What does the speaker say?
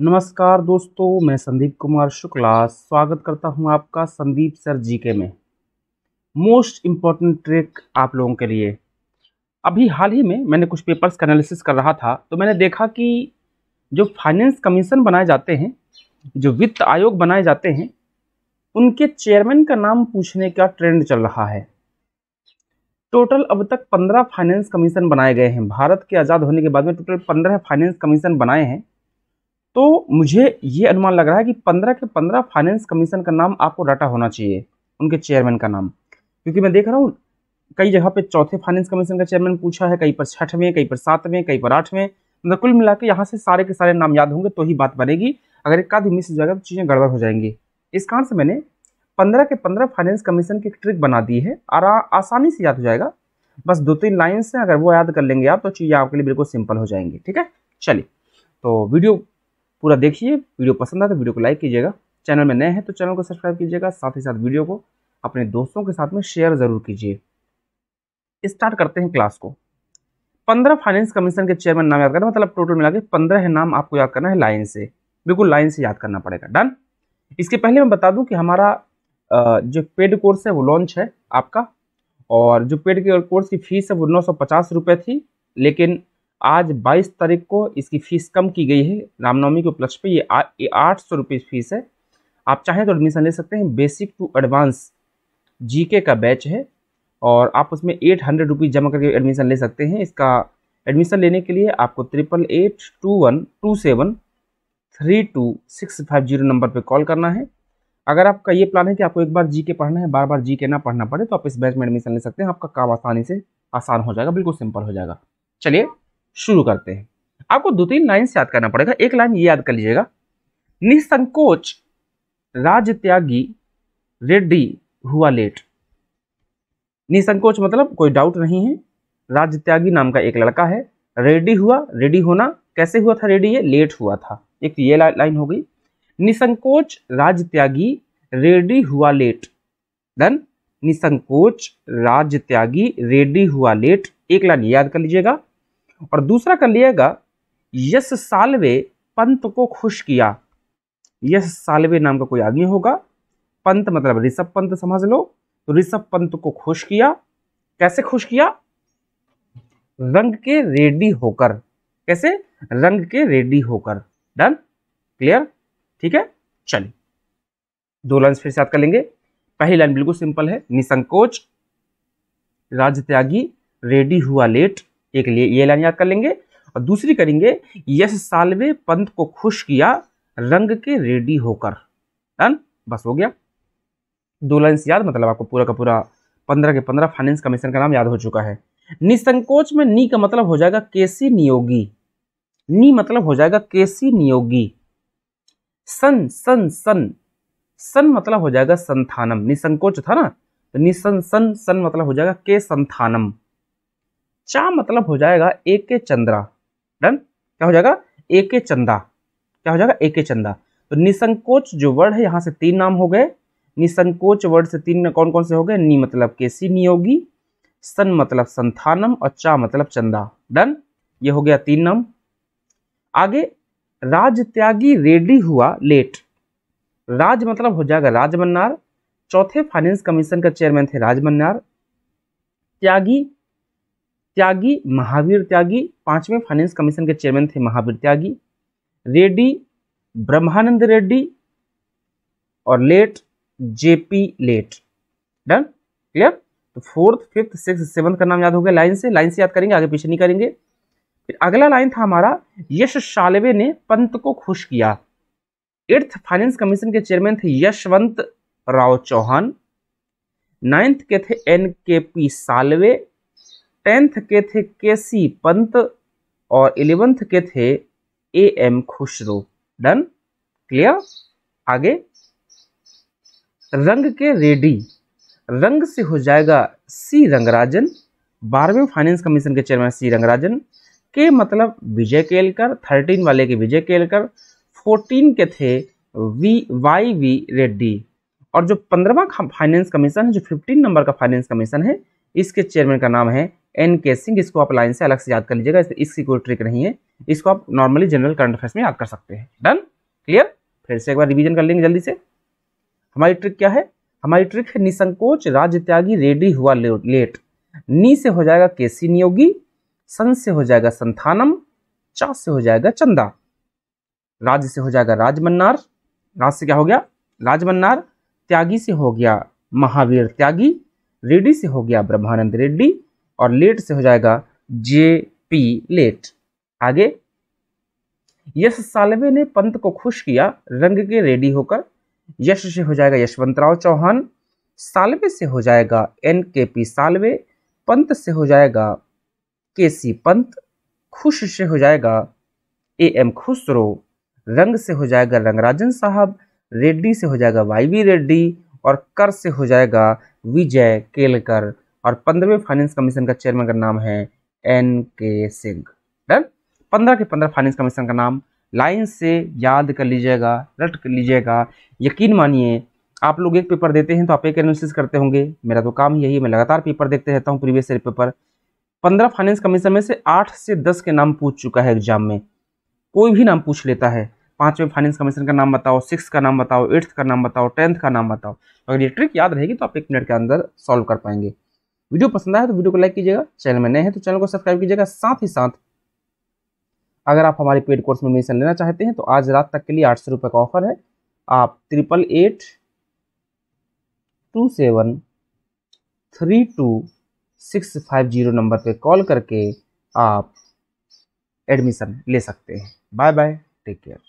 नमस्कार दोस्तों मैं संदीप कुमार शुक्ला स्वागत करता हूं आपका संदीप सर जीके में मोस्ट इम्पॉर्टेंट ट्रिक आप लोगों के लिए अभी हाल ही में मैंने कुछ पेपर्स का एनालिसिस कर रहा था तो मैंने देखा कि जो फाइनेंस कमीशन बनाए जाते हैं जो वित्त आयोग बनाए जाते हैं उनके चेयरमैन का नाम पूछने का ट्रेंड चल रहा है टोटल अब तक पंद्रह फाइनेंस कमीशन बनाए गए हैं भारत के आज़ाद होने के बाद में टोटल पंद्रह फाइनेंस कमीशन बनाए हैं तो मुझे ये अनुमान लग रहा है कि पंद्रह के पंद्रह फाइनेंस कमीशन का नाम आपको डाटा होना चाहिए उनके चेयरमैन का नाम क्योंकि मैं देख रहा हूँ कई जगह पे चौथे फाइनेंस कमीशन का चेयरमैन पूछा है कहीं पर छठवें कहीं पर सातवें कहीं पर आठवें मतलब कुल मिला के यहाँ से सारे के सारे नाम याद होंगे तो ही बात बनेगी अगर एक आधी मिस हो जाएगा तो चीज़ें गड़बड़ हो जाएंगी इस कारण से मैंने पंद्रह के पंद्रह फाइनेंस कमीशन की ट्रिक बना दी है और आसानी से याद हो जाएगा बस दो तीन लाइन से अगर वो याद कर लेंगे आप तो चीज़ें आपके लिए बिल्कुल सिंपल हो जाएंगी ठीक है चलिए तो वीडियो पूरा देखिए वीडियो पसंद आए तो वीडियो को लाइक कीजिएगा चैनल में नए हैं तो चैनल को सब्सक्राइब कीजिएगा साथ ही साथ वीडियो को अपने दोस्तों के साथ में शेयर ज़रूर कीजिए स्टार्ट करते हैं क्लास को पंद्रह फाइनेंस कमीशन के चेयरमैन नाम याद करना मतलब टोटल मिला के पंद्रह नाम आपको याद करना है लाइन से बिल्कुल लाइन से याद करना पड़ेगा डन इसके पहले मैं बता दूं कि हमारा जो पेड कोर्स है वो लॉन्च है आपका और जो पेड कोर्स की फीस है वो नौ सौ पचास रुपये थी लेकिन आज 22 तारीख को इसकी फीस कम की गई है रामनवमी के उपलक्ष्य पे ये आठ सौ रुपये फीस है आप चाहें तो एडमिशन ले सकते हैं बेसिक टू एडवांस जीके का बैच है और आप उसमें एट हंड्रेड रुपीज़ जमा करके एडमिशन ले सकते हैं इसका एडमिशन लेने के लिए आपको triple eight two one two seven three two six five zero number पर कॉल करना है अगर आपका ये प्लान है कि आपको एक बार जी के पढ़ना है बार बार जी के ना पढ़ना पड़े तो आप इस बैच में एडमिशन ले सकते हैं आपका काम आसानी से आसान हो जाएगा बिल्कुल सिंपल हो जाएगा चलिए शुरू करते हैं आपको दो तीन लाइन याद करना पड़ेगा एक लाइन ये याद कर लीजिएगा निसंकोच राज त्यागी रेड्डी हुआ लेट निसंकोच मतलब कोई डाउट नहीं है राज त्यागी नाम का एक लड़का है रेडी हुआ रेडी होना कैसे हुआ था रेडी ये लेट हुआ था एक ये ला, लाइन हो गई निसंकोच राज त्यागी रेडी हुआ लेट देन निसंकोच राज त्यागी रेडी हुआ लेट एक लाइन याद कर लीजिएगा और दूसरा कर लिएगा यश सालवे पंत को खुश किया यश सालवे नाम का कोई आदमी होगा पंत मतलब ऋषभ पंत समझ लो तो ऋषभ पंत को खुश किया कैसे खुश किया रंग के रेडी होकर कैसे रंग के रेडी होकर डन क्लियर ठीक है चलिए दो लाइन फिर से याद कर लेंगे पहली लाइन बिल्कुल सिंपल है निसंकोच राज त्यागी रेडी हुआ लेट एक लिए ये लाइन याद कर लेंगे और दूसरी करेंगे यश सालवे पंत को खुश किया रंग के रेडी होकर डन बस हो गया दो लाइन याद मतलब आपको पूरा का पूरा पंद्रह के पंद्रह फाइनेंस कमीशन का नाम याद हो चुका है निसंकोच में नी का मतलब हो जाएगा केसी नियोगी नी मतलब हो जाएगा केसी नियोगी सन सन सन सन मतलब हो जाएगा संथानम निसंकोच था ना तो निसन सन सन मतलब हो जाएगा के संथानम चा मतलब हो जाएगा एक के चंद्रा डन क्या हो जाएगा एक के चंदा क्या हो जाएगा एक के चंदा तो निसंकोच जो वर्ड है यहाँ से तीन नाम हो गए निसंकोच वर्ड से तीन कौन कौन से हो गए नी मतलब केसी नियोगी सन मतलब संथानम और चा मतलब चंदा डन ये हो गया तीन नाम आगे राज त्यागी रेडी हुआ लेट राज मतलब हो जाएगा राजमन्नार चौथे फाइनेंस कमीशन का चेयरमैन थे राजमन्नार त्यागी त्यागी महावीर त्यागी पांचवें फाइनेंस कमीशन के चेयरमैन थे महावीर त्यागी रेड्डी ब्रह्मानंद रेड्डी और late JP late done clear तो फोर्थ फिफ्थ सिक्स सेवन्थ का नाम याद हो गया लाइन से लाइन से याद करेंगे आगे पीछे नहीं करेंगे फिर अगला लाइन था हमारा यश शालवे ने पंत को खुश किया एट्थ फाइनेंस कमीशन के चेयरमैन थे यशवंत राव चौहान नाइन्थ के थे एन के पी सालवे टेंथ के थे के सी पंत और इलेवेंथ के थे A M Khusro done clear आगे रंग के रेडी रंग से हो जाएगा सी रंगराजन बारहवें फाइनेंस कमीशन के चेयरमैन सी रंगराजन के मतलब विजय केलकर थर्टीन वाले के विजय केलकर फोर्टीन के थे वी वाई वी रेड्डी और जो पंद्रवा फाइनेंस कमीशन है जो फिफ्टीन नंबर का फाइनेंस कमीशन है इसके चेयरमैन का नाम है एन सिंह इसको आप लाइन से अलग से याद कर लीजिएगा इसकी कोई ट्रिक नहीं है इसको आप नॉर्मली जनरल करंट अफेयर्स में याद कर सकते हैं डन क्लियर फिर से एक बार रिवीजन कर लेंगे जल्दी से हमारी ट्रिक क्या है हमारी ट्रिक है निसंकोच राज्य त्यागी रेडी हुआ लेट नी से हो जाएगा केसी नियोगी सन से हो जाएगा संथानम चा से हो जाएगा चंदा राज्य से हो जाएगा राजमन्नार राज से क्या हो गया राजमन्नार त्यागी से हो गया महावीर त्यागी रेड्डी से हो गया ब्रह्मानंद रेड्डी और लेट से हो जाएगा जे पी लेट आगे यश सालवे ने पंत को खुश किया रंग के रेडी होकर यश से हो जाएगा यशवंतराव चौहान सालवे से हो जाएगा एन के पी सालवे पंत से हो जाएगा के सी पंत खुश से हो जाएगा ए एम खुसरो रंग से हो जाएगा रंगराजन साहब रेड्डी से हो जाएगा वाई वी रेड्डी और कर से हो जाएगा विजय केलकर और पंद्रहवें फाइनेंस कमीशन का चेयरमैन का नाम है एन के सिंह डन पंद्रह के पंद्रह फाइनेंस कमीशन का नाम लाइन से याद कर लीजिएगा रट कर लीजिएगा यकीन मानिए आप लोग एक पेपर देते हैं तो आप एक एनालिसिस करते होंगे मेरा तो काम यही है मैं लगातार पेपर देखते रहता हूँ प्रीवियस ईयर पेपर पंद्रह फाइनेंस कमीशन में से आठ से दस के नाम पूछ चुका है एग्जाम में कोई भी नाम पूछ लेता है पाँचवें फाइनेंस कमीशन का नाम बताओ सिक्स का नाम बताओ एट्थ का नाम बताओ टेंथ का नाम बताओ अगर ये ट्रिक याद रहेगी तो आप एक मिनट के अंदर सॉल्व कर पाएंगे वीडियो पसंद आया तो वीडियो को लाइक कीजिएगा चैनल में नए हैं तो चैनल को सब्सक्राइब कीजिएगा साथ ही साथ अगर आप हमारे पेड कोर्स में एडमिशन लेना चाहते हैं तो आज रात तक के लिए आठ सौ रुपये का ऑफर है आप triple eight two seven three two six five zero number पर कॉल करके आप एडमिशन ले सकते हैं बाय बाय टेक केयर